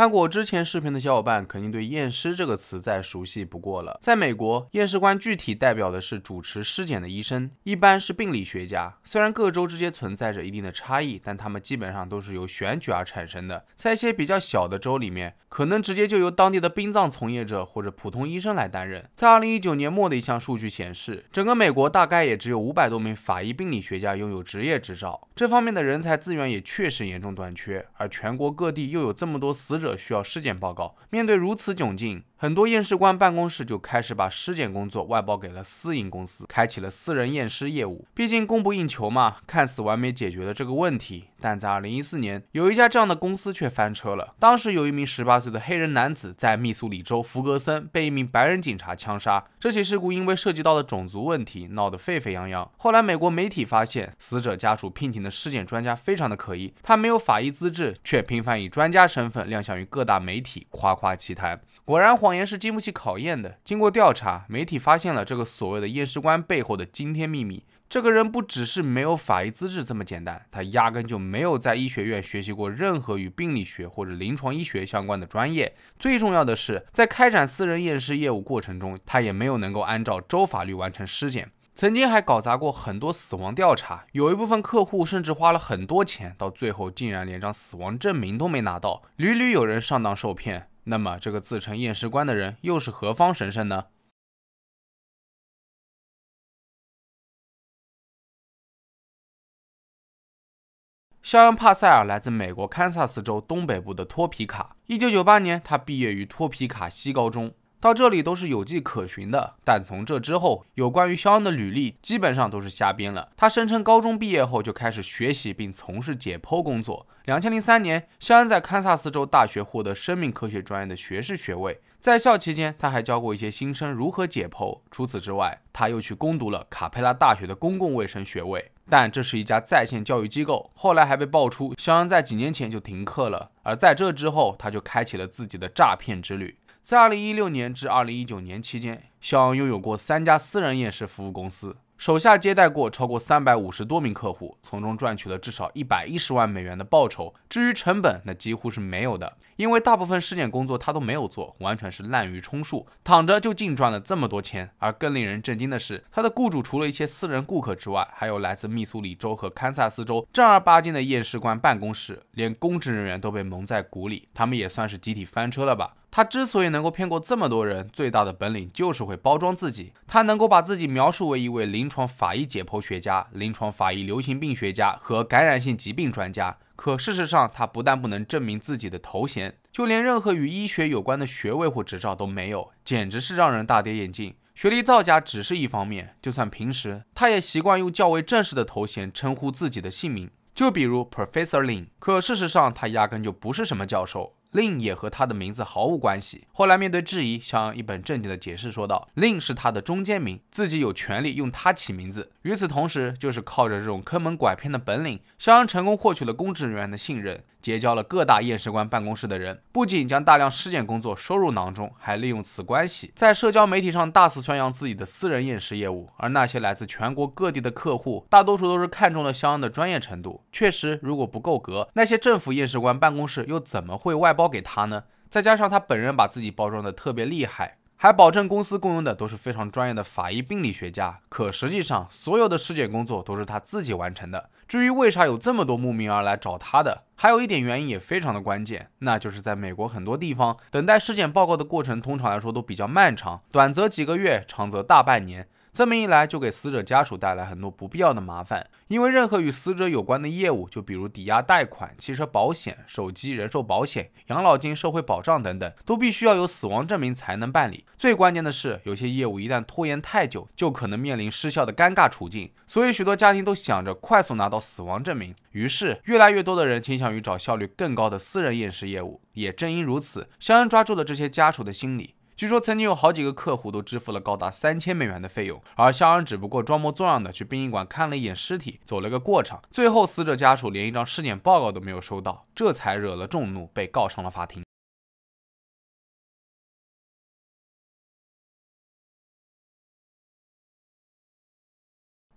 看过我之前视频的小伙伴肯定对“验尸”这个词再熟悉不过了。在美国，验尸官具体代表的是主持尸检的医生，一般是病理学家。虽然各州之间存在着一定的差异，但他们基本上都是由选举而产生的。在一些比较小的州里面，可能直接就由当地的殡葬从业者或者普通医生来担任。在二零一九年末的一项数据显示，整个美国大概也只有五百多名法医病理学家拥有职业执照，这方面的人才资源也确实严重短缺。而全国各地又有这么多死者。需要尸检报告。面对如此窘境。很多验尸官办公室就开始把尸检工作外包给了私营公司，开启了私人验尸业务。毕竟供不应求嘛，看似完美解决了这个问题。但在二零一四年，有一家这样的公司却翻车了。当时有一名十八岁的黑人男子在密苏里州弗格森被一名白人警察枪杀，这起事故因为涉及到的种族问题闹得沸沸扬扬。后来美国媒体发现，死者家属聘请的尸检专家非常的可疑，他没有法医资质，却频繁以专家身份亮相于各大媒体，夸夸其谈。果然黄。谎言是经不起考验的。经过调查，媒体发现了这个所谓的验尸官背后的惊天秘密。这个人不只是没有法医资质这么简单，他压根就没有在医学院学习过任何与病理学或者临床医学相关的专业。最重要的是，在开展私人验尸业务过程中，他也没有能够按照州法律完成尸检。曾经还搞砸过很多死亡调查，有一部分客户甚至花了很多钱，到最后竟然连张死亡证明都没拿到，屡屡有人上当受骗。那么，这个自称验尸官的人又是何方神圣呢？肖恩·帕塞尔来自美国堪萨斯州东北部的托皮卡。1998年，他毕业于托皮卡西高中。到这里都是有迹可循的，但从这之后，有关于肖恩的履历基本上都是瞎编了。他声称高中毕业后就开始学习并从事解剖工作。两千零三年，肖恩在堪萨斯州大学获得生命科学专业的学士学位，在校期间他还教过一些新生如何解剖。除此之外，他又去攻读了卡佩拉大学的公共卫生学位，但这是一家在线教育机构。后来还被爆出，肖恩在几年前就停课了。而在这之后，他就开启了自己的诈骗之旅。在二零一六年至二零一九年期间，肖恩拥有过三家私人验尸服务公司，手下接待过超过三百五十多名客户，从中赚取了至少一百一十万美元的报酬。至于成本，那几乎是没有的，因为大部分尸检工作他都没有做，完全是滥竽充数，躺着就净赚了这么多钱。而更令人震惊的是，他的雇主除了一些私人顾客之外，还有来自密苏里州和堪萨斯州正儿八经的验尸官办公室，连公职人员都被蒙在鼓里，他们也算是集体翻车了吧。他之所以能够骗过这么多人，最大的本领就是会包装自己。他能够把自己描述为一位临床法医解剖学家、临床法医流行病学家和感染性疾病专家。可事实上，他不但不能证明自己的头衔，就连任何与医学有关的学位或执照都没有，简直是让人大跌眼镜。学历造假只是一方面，就算平时，他也习惯用较为正式的头衔称呼自己的姓名，就比如 Professor Lin。可事实上，他压根就不是什么教授。Lin 也和他的名字毫无关系。后来面对质疑，肖恩一本正经的解释说道：“Lin 是他的中间名，自己有权利用他起名字。”与此同时，就是靠着这种坑蒙拐骗的本领，肖恩成功获取了公职人员的信任。结交了各大验尸官办公室的人，不仅将大量尸检工作收入囊中，还利用此关系在社交媒体上大肆宣扬自己的私人验尸业务。而那些来自全国各地的客户，大多数都是看中了肖恩的专业程度。确实，如果不够格，那些政府验尸官办公室又怎么会外包给他呢？再加上他本人把自己包装的特别厉害，还保证公司雇佣的都是非常专业的法医病理学家。可实际上，所有的尸检工作都是他自己完成的。至于为啥有这么多慕名而来找他的，还有一点原因也非常的关键，那就是在美国很多地方等待尸检报告的过程，通常来说都比较漫长，短则几个月，长则大半年。这么一来，就给死者家属带来很多不必要的麻烦。因为任何与死者有关的业务，就比如抵押贷款、汽车保险、手机人寿保险、养老金、社会保障等等，都必须要有死亡证明才能办理。最关键的是，有些业务一旦拖延太久，就可能面临失效的尴尬处境。所以，许多家庭都想着快速拿到死亡证明，于是越来越多的人倾向于找效率更高的私人验尸业务。也正因如此，肖恩抓住了这些家属的心理。据说曾经有好几个客户都支付了高达三千美元的费用，而肖恩只不过装模作样的去殡仪馆看了一眼尸体，走了个过场。最后死者家属连一张尸检报告都没有收到，这才惹了众怒，被告上了法庭。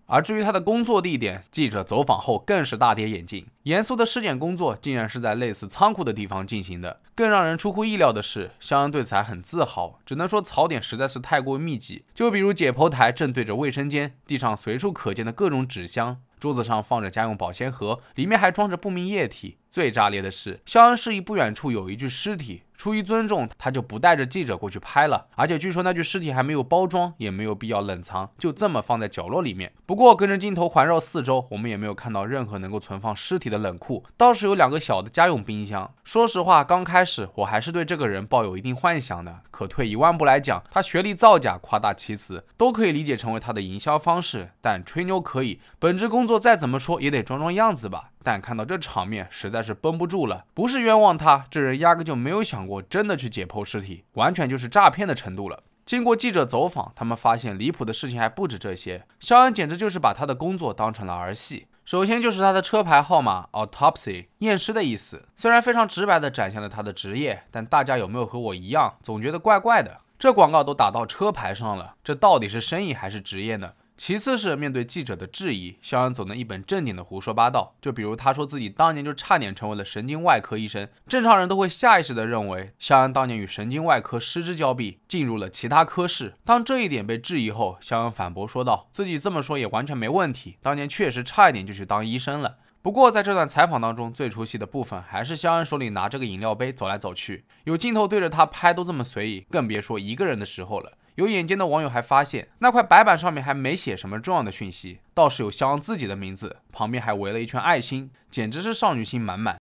而至于他的工作地点，记者走访后更是大跌眼镜。严肃的尸检工作竟然是在类似仓库的地方进行的。更让人出乎意料的是，肖恩对此还很自豪。只能说槽点实在是太过密集。就比如解剖台正对着卫生间，地上随处可见的各种纸箱，桌子上放着家用保鲜盒，里面还装着不明液体。最炸裂的是，肖恩示意不远处有一具尸体。出于尊重，他就不带着记者过去拍了。而且据说那具尸体还没有包装，也没有必要冷藏，就这么放在角落里面。不过跟着镜头环绕四周，我们也没有看到任何能够存放尸体的冷库，倒是有两个小的家用冰箱。说实话，刚开始我还是对这个人抱有一定幻想的。可退一万步来讲，他学历造假、夸大其词，都可以理解成为他的营销方式。但吹牛可以，本职工作再怎么说也得装装样子吧。但看到这场面，实在是绷不住了。不是冤枉他，这人压根就没有想过真的去解剖尸体，完全就是诈骗的程度了。经过记者走访，他们发现离谱的事情还不止这些。肖恩简直就是把他的工作当成了儿戏。首先就是他的车牌号码 “autopsy” 验尸的意思，虽然非常直白地展现了他的职业，但大家有没有和我一样，总觉得怪怪的？这广告都打到车牌上了，这到底是生意还是职业呢？其次是面对记者的质疑，肖恩总能一本正经的胡说八道。就比如他说自己当年就差点成为了神经外科医生，正常人都会下意识的认为肖恩当年与神经外科失之交臂，进入了其他科室。当这一点被质疑后，肖恩反驳说道，自己这么说也完全没问题，当年确实差一点就去当医生了。不过在这段采访当中，最出戏的部分还是肖恩手里拿着个饮料杯走来走去，有镜头对着他拍都这么随意，更别说一个人的时候了。有眼尖的网友还发现，那块白板上面还没写什么重要的讯息，倒是有肖恩自己的名字，旁边还围了一圈爱心，简直是少女心满满。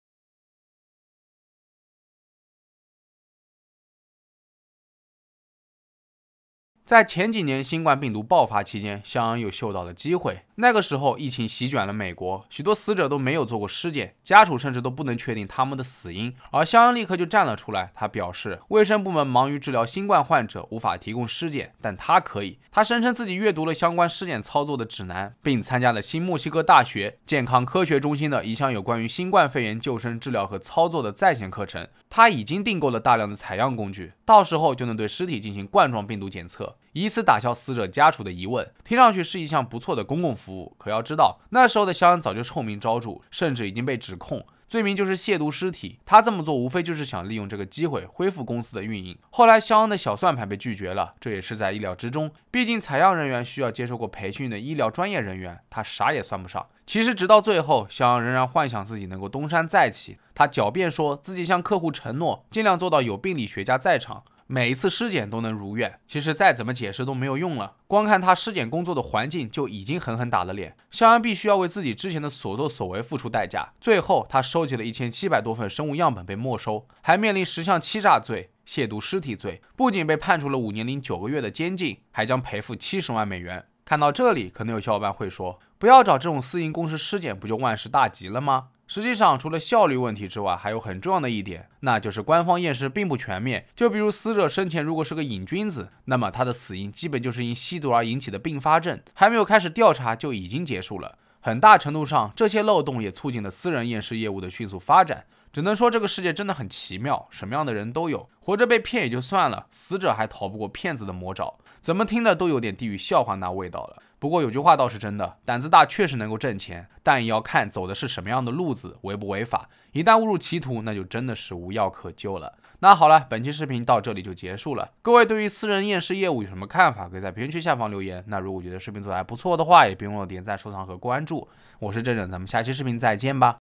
在前几年新冠病毒爆发期间，肖恩又嗅到了机会。那个时候，疫情席卷了美国，许多死者都没有做过尸检，家属甚至都不能确定他们的死因。而肖恩立刻就站了出来，他表示卫生部门忙于治疗新冠患者，无法提供尸检，但他可以。他声称自己阅读了相关尸检操作的指南，并参加了新墨西哥大学健康科学中心的一项有关于新冠肺炎救生治疗和操作的在线课程。他已经订购了大量的采样工具，到时候就能对尸体进行冠状病毒检测。以此打消死者家属的疑问，听上去是一项不错的公共服务。可要知道，那时候的肖恩早就臭名昭著，甚至已经被指控罪名就是亵渎尸体。他这么做，无非就是想利用这个机会恢复公司的运营。后来，肖恩的小算盘被拒绝了，这也是在意料之中。毕竟，采样人员需要接受过培训的医疗专业人员，他啥也算不上。其实，直到最后，肖恩仍然幻想自己能够东山再起。他狡辩说自己向客户承诺，尽量做到有病理学家在场。每一次尸检都能如愿，其实再怎么解释都没有用了。光看他尸检工作的环境，就已经狠狠打了脸。肖恩必须要为自己之前的所作所为付出代价。最后，他收集了一千七百多份生物样本被没收，还面临十项欺诈罪、亵渎尸体罪，不仅被判处了五年零九个月的监禁，还将赔付七十万美元。看到这里，可能有小伙伴会说，不要找这种私营公司尸检，不就万事大吉了吗？实际上，除了效率问题之外，还有很重要的一点，那就是官方验尸并不全面。就比如死者生前如果是个瘾君子，那么他的死因基本就是因吸毒而引起的并发症，还没有开始调查就已经结束了。很大程度上，这些漏洞也促进了私人验尸业务的迅速发展。只能说这个世界真的很奇妙，什么样的人都有。活着被骗也就算了，死者还逃不过骗子的魔爪，怎么听的都有点地狱笑话那味道了。不过有句话倒是真的，胆子大确实能够挣钱，但也要看走的是什么样的路子，违不违法。一旦误入歧途，那就真的是无药可救了。那好了，本期视频到这里就结束了。各位对于私人验尸业务有什么看法，可以在评论区下方留言。那如果觉得视频做的还不错的话，也别忘了点赞、收藏和关注。我是正正，咱们下期视频再见吧。